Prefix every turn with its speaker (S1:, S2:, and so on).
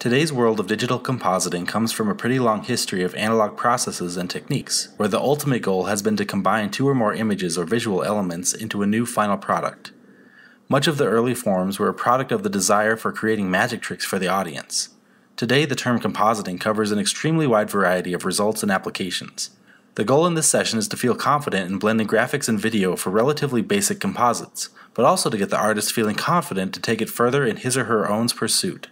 S1: Today's world of digital compositing comes from a pretty long history of analog processes and techniques, where the ultimate goal has been to combine two or more images or visual elements into a new final product. Much of the early forms were a product of the desire for creating magic tricks for the audience. Today, the term compositing covers an extremely wide variety of results and applications. The goal in this session is to feel confident in blending graphics and video for relatively basic composites, but also to get the artist feeling confident to take it further in his or her own pursuit.